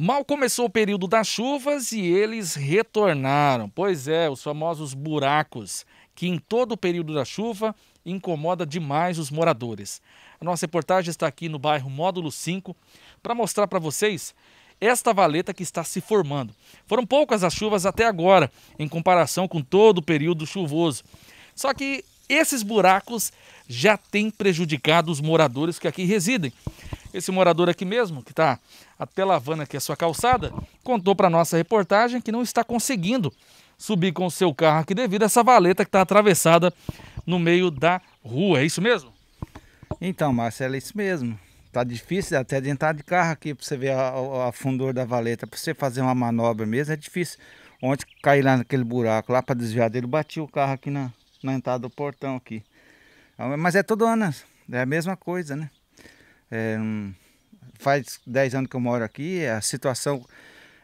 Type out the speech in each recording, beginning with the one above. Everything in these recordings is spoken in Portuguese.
Mal começou o período das chuvas e eles retornaram. Pois é, os famosos buracos, que em todo o período da chuva incomoda demais os moradores. A nossa reportagem está aqui no bairro Módulo 5 para mostrar para vocês esta valeta que está se formando. Foram poucas as chuvas até agora, em comparação com todo o período chuvoso. Só que esses buracos já têm prejudicado os moradores que aqui residem. Esse morador aqui mesmo, que está até lavando aqui a sua calçada, contou para nossa reportagem que não está conseguindo subir com o seu carro aqui devido a essa valeta que está atravessada no meio da rua. É isso mesmo? Então, Marcelo, é isso mesmo. Tá difícil até de entrar de carro aqui para você ver a, a, a fundor da valeta, para você fazer uma manobra mesmo, é difícil. Ontem caí lá naquele buraco lá para desviar dele, bati o carro aqui na, na entrada do portão aqui. Ah, mas é todo ano, é a mesma coisa, né? É, faz 10 anos que eu moro aqui, a situação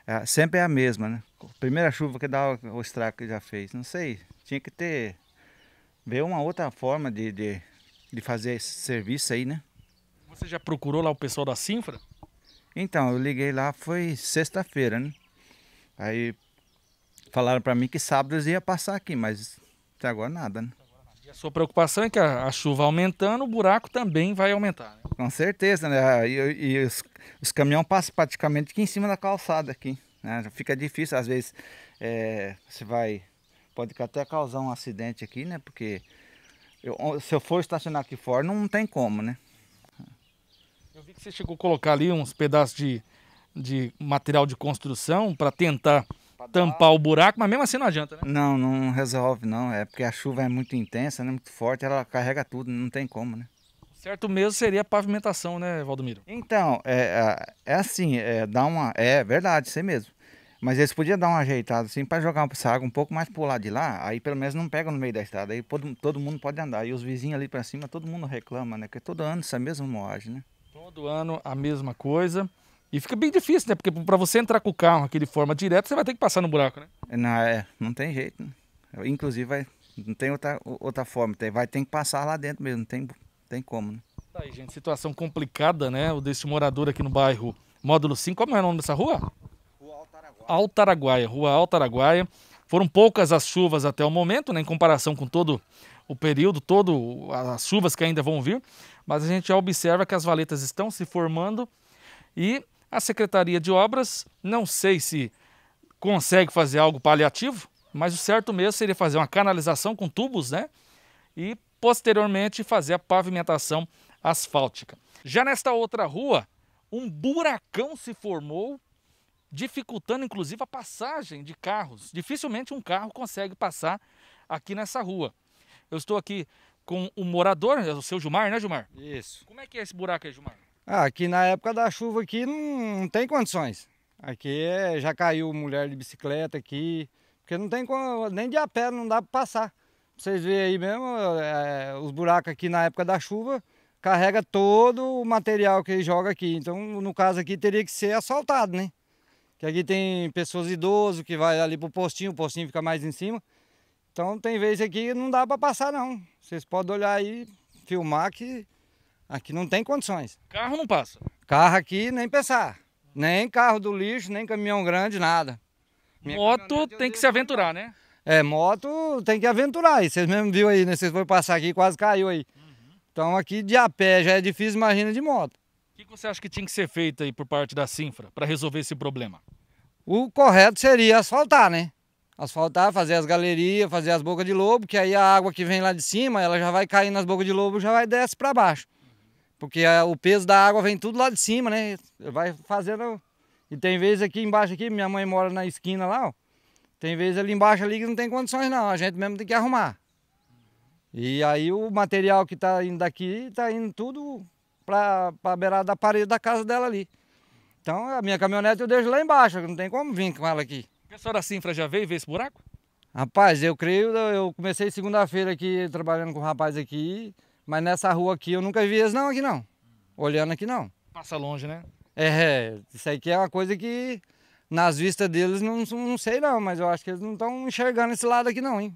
é, sempre é a mesma, né? Primeira chuva que dá o estrago que já fez, não sei, tinha que ter, ver uma outra forma de, de, de fazer esse serviço aí, né? Você já procurou lá o pessoal da Sinfra? Então, eu liguei lá, foi sexta-feira, né? Aí falaram para mim que sábado eles iam passar aqui, mas até agora nada, né? E a sua preocupação é que a, a chuva aumentando, o buraco também vai aumentar, né? Com certeza, né? Ah, e, e os, os caminhões passam praticamente aqui em cima da calçada aqui. Né? Fica difícil, às vezes é, você vai. Pode até causar um acidente aqui, né? Porque eu, se eu for estacionar aqui fora, não tem como, né? Eu vi que você chegou a colocar ali uns pedaços de, de material de construção para tentar pra tampar dar... o buraco, mas mesmo assim não adianta, né? Não, não resolve não, é porque a chuva é muito intensa, né? muito forte, ela carrega tudo, não tem como, né? Certo mesmo seria a pavimentação, né, Valdomiro? Então, é, é, é assim, é, dá uma, é verdade, você mesmo. Mas eles podiam dar uma ajeitada assim para jogar essa água um pouco mais pro lado de lá, aí pelo menos não pega no meio da estrada, aí todo, todo mundo pode andar. E os vizinhos ali para cima, todo mundo reclama, né? Porque é todo ano essa mesma moagem, né? Todo ano a mesma coisa. E fica bem difícil, né? Porque para você entrar com o carro aqui de forma direta, você vai ter que passar no buraco, né? É, não, é, não tem jeito. Né? Inclusive, vai, não tem outra, outra forma. Tem, vai ter que passar lá dentro mesmo, não tem tem como, né? Tá aí, gente, situação complicada, né? O desse morador aqui no bairro Módulo 5. Como é o nome dessa rua? Rua Altaraguaia. Altaraguaia, Rua Altaraguaia. Foram poucas as chuvas até o momento, né, em comparação com todo o período, todo as chuvas que ainda vão vir, mas a gente já observa que as valetas estão se formando e a Secretaria de Obras, não sei se consegue fazer algo paliativo, mas o certo mesmo seria fazer uma canalização com tubos, né? E posteriormente fazer a pavimentação asfáltica. Já nesta outra rua, um buracão se formou, dificultando inclusive a passagem de carros. Dificilmente um carro consegue passar aqui nessa rua. Eu estou aqui com o morador, é o seu Gilmar, né, Gilmar? Isso. Como é que é esse buraco aí, Gilmar? Ah, aqui na época da chuva aqui não, não tem condições. Aqui é, já caiu mulher de bicicleta aqui, porque não tem nem de a pé não dá para passar. Vocês veem aí mesmo, é, os buracos aqui na época da chuva, carrega todo o material que ele joga aqui. Então, no caso aqui, teria que ser assaltado né? Que aqui tem pessoas idosas que vai ali pro postinho, o postinho fica mais em cima. Então, tem vezes aqui que não dá para passar, não. Vocês podem olhar aí, filmar que aqui não tem condições. Carro não passa? Carro aqui, nem pensar. Nem carro do lixo, nem caminhão grande, nada. Minha Moto tem que se aventurar, né? É, moto tem que aventurar aí. Vocês mesmo viram aí, né? Vocês foram passar aqui quase caiu aí. Uhum. Então aqui de a pé já é difícil, imagina de moto. O que, você acha que tinha que ser feito aí por parte da Sinfra para resolver esse problema? O correto seria asfaltar, né? Asfaltar, fazer as galerias, fazer as bocas de lobo, que aí a água que vem lá de cima, ela já vai cair nas bocas de lobo, já vai desce para baixo. Porque é, o peso da água vem tudo lá de cima, né? Vai fazendo... E tem vezes aqui embaixo, aqui, minha mãe mora na esquina lá, ó. Tem vezes ali embaixo ali que não tem condições não, a gente mesmo tem que arrumar. E aí o material que está indo daqui está indo tudo para a beirada da parede da casa dela ali. Então a minha caminhonete eu deixo lá embaixo, não tem como vir com ela aqui. a senhora Sinfra já veio ver esse buraco? Rapaz, eu creio, eu comecei segunda-feira aqui trabalhando com o um rapaz aqui, mas nessa rua aqui eu nunca vi eles não aqui não. Olhando aqui não. Passa longe, né? É, é isso aqui é uma coisa que nas vistas deles, não, não sei não, mas eu acho que eles não estão enxergando esse lado aqui não, hein?